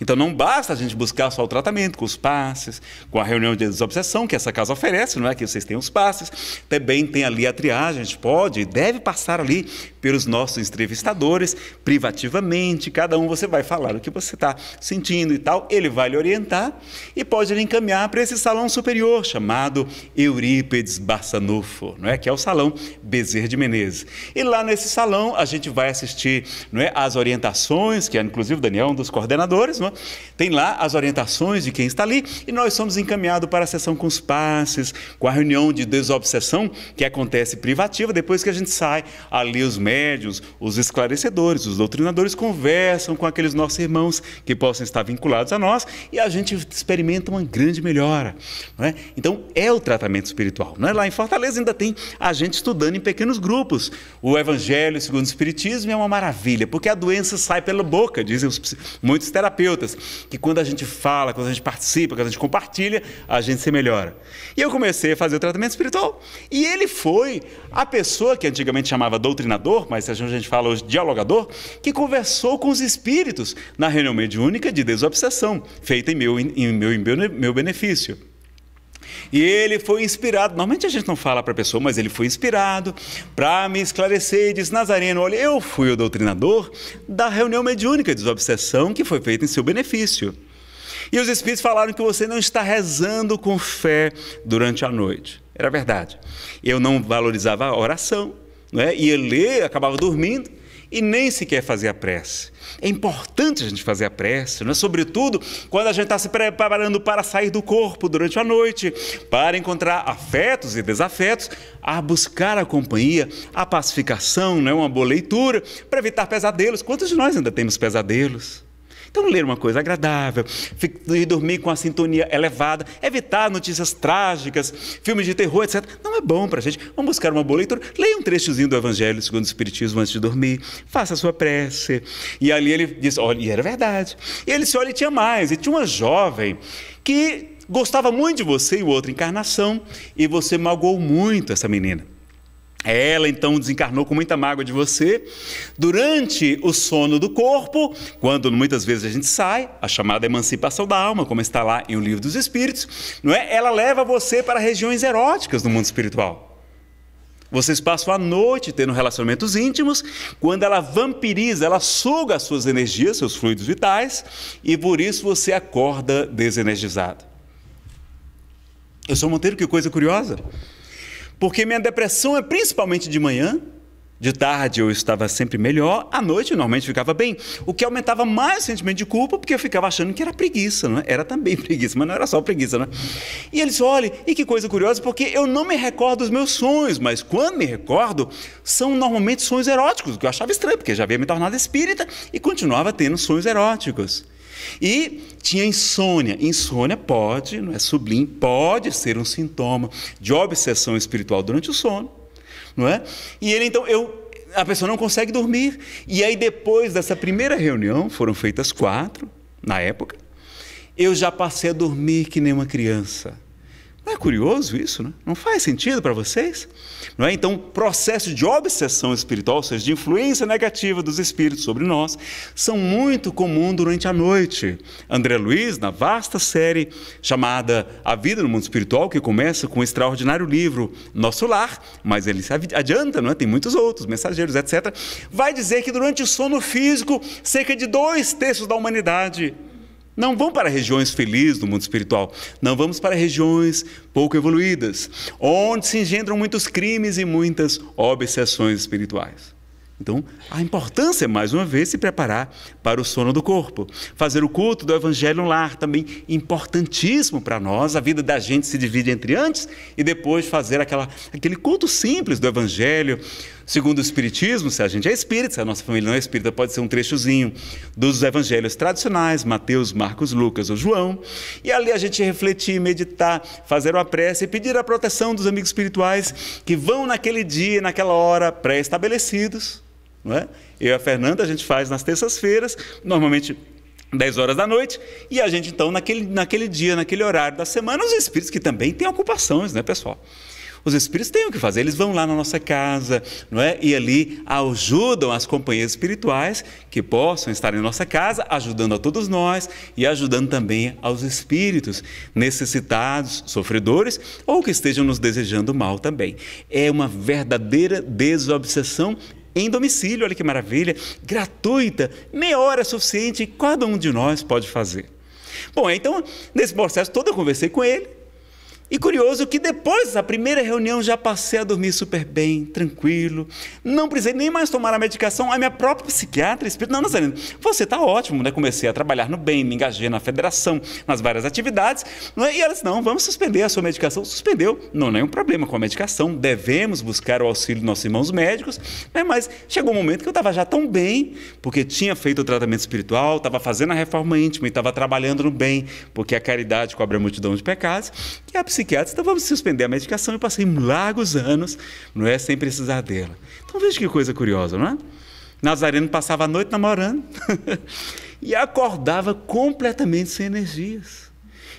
Então não basta a gente buscar só o tratamento com os passes, com a reunião de desobsessão que essa casa oferece, não é que vocês têm os passes, também tem ali a triagem, a gente pode e deve passar ali pelos nossos entrevistadores privativamente, cada um você vai falar o que você está sentindo e tal, ele vai lhe orientar e pode lhe encaminhar para esse salão superior chamado Eurípedes Barçanufo, não é que é o salão Bezerra de Menezes. E lá nesse salão a gente vai assistir, não é, as orientações que é inclusive o Daniel um dos coordenadores próxima, tem lá as orientações de quem está ali e nós somos encaminhados para a sessão com os passes, com a reunião de desobsessão que acontece privativa, depois que a gente sai, ali os médios, os esclarecedores, os doutrinadores conversam com aqueles nossos irmãos que possam estar vinculados a nós e a gente experimenta uma grande melhora. É? Então, é o tratamento espiritual. É? Lá em Fortaleza ainda tem a gente estudando em pequenos grupos. O Evangelho segundo o Espiritismo é uma maravilha, porque a doença sai pela boca, dizem os, muitos terapeutas terapeutas, que quando a gente fala, quando a gente participa, quando a gente compartilha, a gente se melhora. E eu comecei a fazer o tratamento espiritual. E ele foi a pessoa que antigamente chamava doutrinador, mas a gente fala hoje dialogador, que conversou com os espíritos na reunião mediúnica de desobsessão, feita em meu, em meu, em meu benefício. E ele foi inspirado. Normalmente a gente não fala para a pessoa, mas ele foi inspirado para me esclarecer e disse: Nazareno, olha, eu fui o doutrinador da reunião mediúnica de desobsessão que foi feita em seu benefício. E os espíritos falaram que você não está rezando com fé durante a noite. Era verdade. Eu não valorizava a oração, não é? ia ler, acabava dormindo e nem sequer fazia prece. É importante a gente fazer a prece, não é? sobretudo quando a gente está se preparando para sair do corpo durante a noite, para encontrar afetos e desafetos, a buscar a companhia, a pacificação, não é? uma boa leitura, para evitar pesadelos. Quantos de nós ainda temos pesadelos? Então, ler uma coisa agradável, dormir com a sintonia elevada, evitar notícias trágicas, filmes de terror, etc. Não é bom para a gente. Vamos buscar uma boa leitura. Leia um trechozinho do Evangelho segundo o Espiritismo antes de dormir. Faça a sua prece. E ali ele disse: olha, e era verdade. E ele se olha, e tinha mais. E tinha uma jovem que gostava muito de você e outra encarnação, e você magoou muito essa menina. Ela então desencarnou com muita mágoa de você. Durante o sono do corpo, quando muitas vezes a gente sai, a chamada emancipação da alma, como está lá em O Livro dos Espíritos, não é? Ela leva você para regiões eróticas do mundo espiritual. Vocês passam a noite tendo relacionamentos íntimos, quando ela vampiriza, ela suga as suas energias, seus fluidos vitais, e por isso você acorda desenergizado. Eu sou Monteiro, que coisa curiosa. Porque minha depressão é principalmente de manhã, de tarde eu estava sempre melhor, à noite normalmente ficava bem, o que aumentava mais o sentimento de culpa, porque eu ficava achando que era preguiça, não é? Era também preguiça, mas não era só preguiça, né? E eles olhem, e que coisa curiosa, porque eu não me recordo dos meus sonhos, mas quando me recordo, são normalmente sonhos eróticos, o que eu achava estranho, porque já havia me tornado espírita e continuava tendo sonhos eróticos. E tinha insônia. Insônia pode, não é sublime pode ser um sintoma de obsessão espiritual durante o sono, não é? E ele então eu a pessoa não consegue dormir. E aí depois dessa primeira reunião, foram feitas quatro na época, eu já passei a dormir que nem uma criança. Não é curioso isso, né? Não faz sentido para vocês? Não é? Então, processos de obsessão espiritual, ou seja, de influência negativa dos espíritos sobre nós, são muito comuns durante a noite. André Luiz, na vasta série chamada A Vida no Mundo Espiritual, que começa com o extraordinário livro Nosso Lar, mas ele se adianta, não é? Tem muitos outros, mensageiros, etc. Vai dizer que durante o sono físico, cerca de dois terços da humanidade não vão para regiões felizes do mundo espiritual, não vamos para regiões pouco evoluídas, onde se engendram muitos crimes e muitas obsessões espirituais. Então, a importância, mais uma vez, se preparar para o sono do corpo. Fazer o culto do Evangelho no lar, também importantíssimo para nós. A vida da gente se divide entre antes e depois fazer aquela, aquele culto simples do Evangelho, Segundo o Espiritismo, se a gente é espírita, se a nossa família não é espírita, pode ser um trechozinho dos evangelhos tradicionais, Mateus, Marcos, Lucas ou João. E ali a gente refletir, meditar, fazer uma prece e pedir a proteção dos amigos espirituais que vão naquele dia, naquela hora pré-estabelecidos. Não é? Eu e a Fernanda a gente faz nas terças-feiras, normalmente 10 horas da noite, e a gente então, naquele, naquele dia, naquele horário da semana, os espíritos que também têm ocupações, né, pessoal? Os espíritos têm o que fazer, eles vão lá na nossa casa, não é? E ali ajudam as companhias espirituais que possam estar em nossa casa, ajudando a todos nós e ajudando também aos espíritos necessitados, sofredores ou que estejam nos desejando mal também. É uma verdadeira desobsessão em domicílio, olha que maravilha, gratuita, meia hora é suficiente, cada um de nós pode fazer. Bom, então, nesse processo todo eu conversei com ele, e curioso que depois da primeira reunião já passei a dormir super bem, tranquilo, não precisei nem mais tomar a medicação. A minha própria psiquiatra espírita, não, Nazareno, você está ótimo, né? Comecei a trabalhar no bem, me engajei na federação, nas várias atividades, é? e ela disse, não, vamos suspender a sua medicação. Suspendeu, não, é nenhum problema com a medicação, devemos buscar o auxílio dos nossos irmãos médicos, né? mas chegou um momento que eu estava já tão bem, porque tinha feito o tratamento espiritual, estava fazendo a reforma íntima e estava trabalhando no bem, porque a caridade cobre a multidão de pecados, que a psiquiatra psiquiatra, então vamos suspender a medicação. Eu passei largos anos, não é, sem precisar dela. Então veja que coisa curiosa, não é? Nazareno passava a noite namorando e acordava completamente sem energias.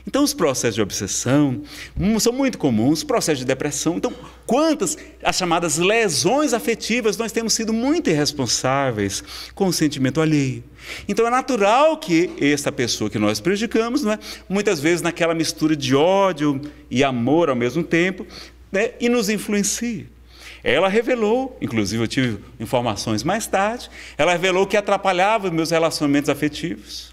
Então, os processos de obsessão hum, são muito comuns, os processos de depressão. Então, quantas as chamadas lesões afetivas nós temos sido muito irresponsáveis com o sentimento alheio. Então, é natural que esta pessoa que nós prejudicamos, é? muitas vezes naquela mistura de ódio e amor ao mesmo tempo, né? e nos influencie. Ela revelou, inclusive eu tive informações mais tarde, ela revelou que atrapalhava os meus relacionamentos afetivos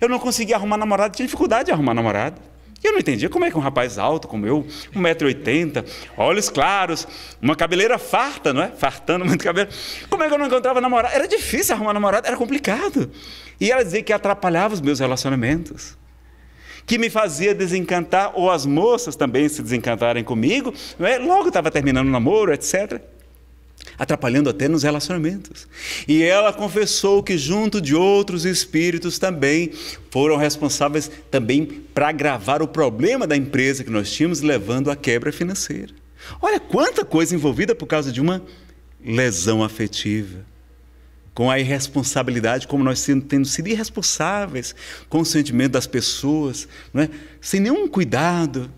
eu não conseguia arrumar namorado, tinha dificuldade de arrumar namorado. eu não entendia como é que um rapaz alto como eu, 1,80m, olhos claros, uma cabeleira farta, não é? Fartando muito cabelo. Como é que eu não encontrava namorado? Era difícil arrumar namorado, era complicado. E ela dizia que atrapalhava os meus relacionamentos. Que me fazia desencantar, ou as moças também se desencantarem comigo, não é? Logo estava terminando o namoro, etc atrapalhando até nos relacionamentos. E ela confessou que junto de outros espíritos também foram responsáveis também para agravar o problema da empresa que nós tínhamos, levando à quebra financeira. Olha quanta coisa envolvida por causa de uma lesão afetiva. Com a irresponsabilidade, como nós tendo sido irresponsáveis com o sentimento das pessoas, é, sem nenhum cuidado,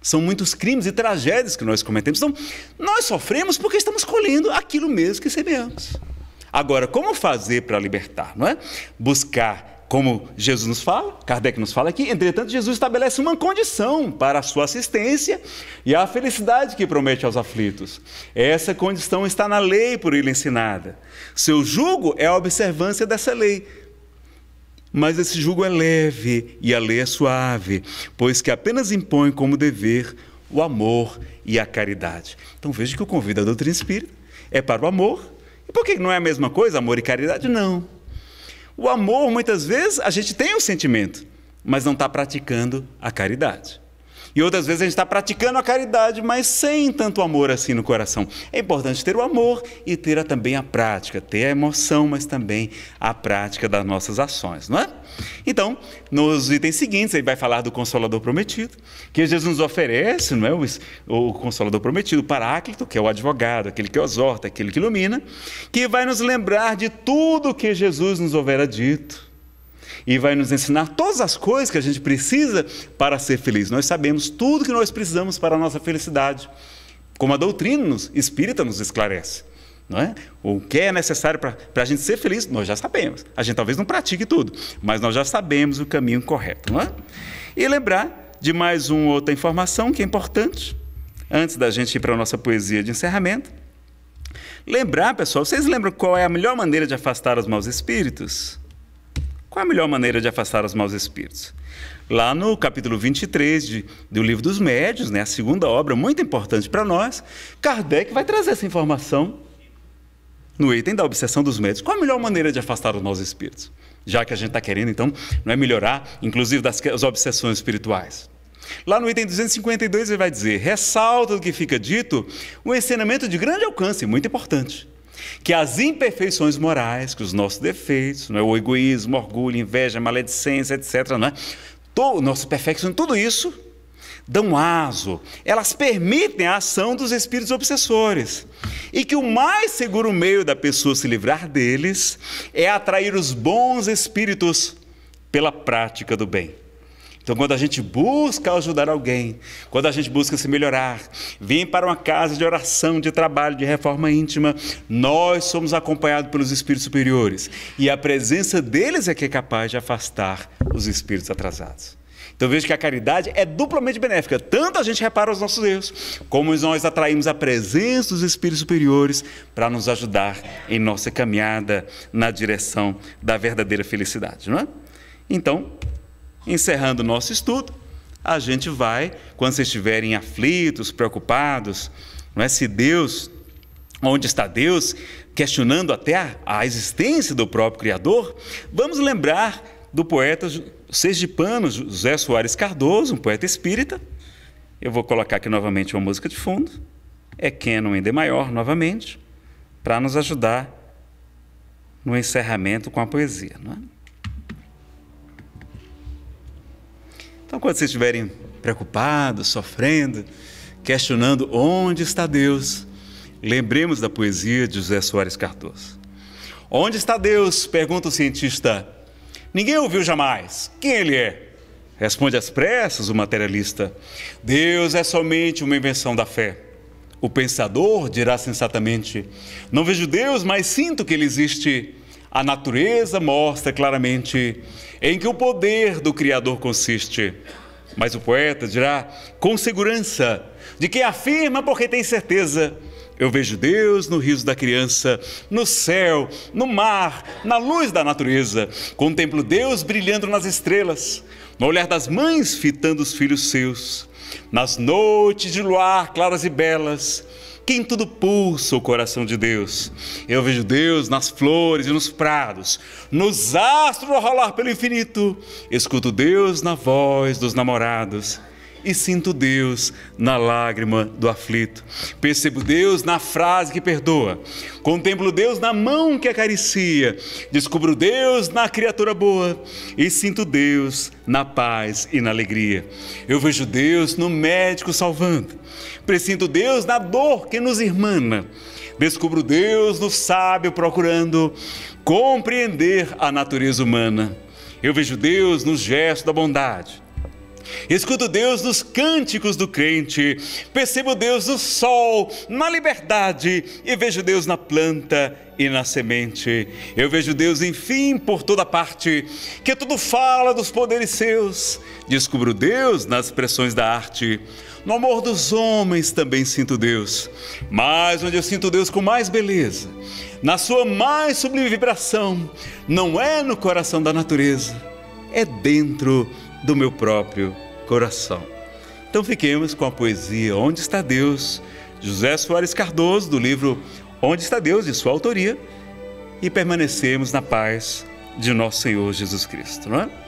são muitos crimes e tragédias que nós cometemos. Então, nós sofremos porque estamos colhendo aquilo mesmo que semeamos. Agora, como fazer para libertar, não é? Buscar, como Jesus nos fala, Kardec nos fala aqui, entretanto, Jesus estabelece uma condição para a sua assistência e a felicidade que promete aos aflitos. Essa condição está na lei por ele ensinada. Seu jugo é a observância dessa lei, mas esse jugo é leve e a lei é suave, pois que apenas impõe como dever o amor e a caridade. Então veja que o convite da doutrina espírita é para o amor. E por que não é a mesma coisa, amor e caridade? Não. O amor, muitas vezes, a gente tem o um sentimento, mas não está praticando a caridade. E outras vezes a gente está praticando a caridade, mas sem tanto amor assim no coração. É importante ter o amor e ter também a prática, ter a emoção, mas também a prática das nossas ações, não é? Então, nos itens seguintes, ele vai falar do Consolador Prometido, que Jesus nos oferece, não é? O, o Consolador Prometido, o Paráclito, que é o advogado, aquele que exorta, aquele que ilumina, que vai nos lembrar de tudo que Jesus nos houvera dito e vai nos ensinar todas as coisas que a gente precisa para ser feliz. Nós sabemos tudo que nós precisamos para a nossa felicidade, como a doutrina nos, espírita nos esclarece. Não é? O que é necessário para a gente ser feliz, nós já sabemos. A gente talvez não pratique tudo, mas nós já sabemos o caminho correto. Não é? E lembrar de mais uma outra informação que é importante, antes da gente ir para a nossa poesia de encerramento. Lembrar, pessoal, vocês lembram qual é a melhor maneira de afastar os maus espíritos? Qual é a melhor maneira de afastar os maus espíritos? Lá no capítulo 23 de, do Livro dos Médios, né, a segunda obra muito importante para nós, Kardec vai trazer essa informação no item da obsessão dos médios. Qual a melhor maneira de afastar os maus espíritos? Já que a gente está querendo, então, não é melhorar, inclusive, das, obsessões espirituais. Lá no item 252 ele vai dizer: ressalta do que fica dito um ensinamento de grande alcance, muito importante que as imperfeições morais, que os nossos defeitos, não é? o egoísmo, orgulho, inveja, maledicência, etc., não é? o nosso perfeccionismo, tudo isso dão aso, elas permitem a ação dos espíritos obsessores. E que o mais seguro meio da pessoa se livrar deles é atrair os bons espíritos pela prática do bem. Então, quando a gente busca ajudar alguém, quando a gente busca se melhorar, vir para uma casa de oração, de trabalho, de reforma íntima, nós somos acompanhados pelos espíritos superiores. E a presença deles é que é capaz de afastar os espíritos atrasados. Então veja que a caridade é duplamente benéfica. Tanto a gente repara os nossos erros, como nós atraímos a presença dos espíritos superiores para nos ajudar em nossa caminhada na direção da verdadeira felicidade, não é? Então, encerrando o nosso estudo, a gente vai, quando vocês estiverem aflitos, preocupados, não é se Deus, onde está Deus, questionando até a, a existência do próprio Criador, vamos lembrar do poeta sergipano José Soares Cardoso, um poeta espírita. Eu vou colocar aqui novamente uma música de fundo. É Canon em D maior, novamente, para nos ajudar no encerramento com a poesia. Não é? Então, quando vocês estiverem preocupados, sofrendo, questionando onde está Deus, lembremos da poesia de José Soares Cardoso. Onde está Deus? pergunta o cientista. Ninguém ouviu jamais. Quem ele é? Responde às pressas o materialista. Deus é somente uma invenção da fé. O pensador dirá sensatamente: Não vejo Deus, mas sinto que ele existe. A natureza mostra claramente em que o poder do Criador consiste. Mas o poeta dirá com segurança, de que afirma porque tem certeza. Eu vejo Deus no riso da criança, no céu, no mar, na luz da natureza. Contemplo Deus brilhando nas estrelas, no olhar das mães fitando os filhos seus, nas noites de luar claras e belas, quem tudo pulsa o coração de Deus. Eu vejo Deus nas flores e nos prados, nos astros a rolar pelo infinito. Escuto Deus na voz dos namorados e sinto Deus na lágrima do aflito. Percebo Deus na frase que perdoa. Contemplo Deus na mão que acaricia. Descubro Deus na criatura boa e sinto Deus na paz e na alegria. Eu vejo Deus no médico salvando. Presinto Deus na dor que nos irmana. Descubro Deus no sábio procurando compreender a natureza humana. Eu vejo Deus no gesto da bondade. Escuto Deus nos cânticos do crente, percebo Deus no sol, na liberdade e vejo Deus na planta e na semente. Eu vejo Deus, enfim, por toda parte, que tudo fala dos poderes seus. Descubro Deus nas expressões da arte. No amor dos homens também sinto Deus, mas onde eu sinto Deus com mais beleza, na sua mais sublime vibração, não é no coração da natureza, é dentro da do meu próprio coração. Então fiquemos com a poesia Onde está Deus, José Soares Cardoso, do livro Onde está Deus, de sua autoria, e permanecemos na paz de nosso Senhor Jesus Cristo, não é?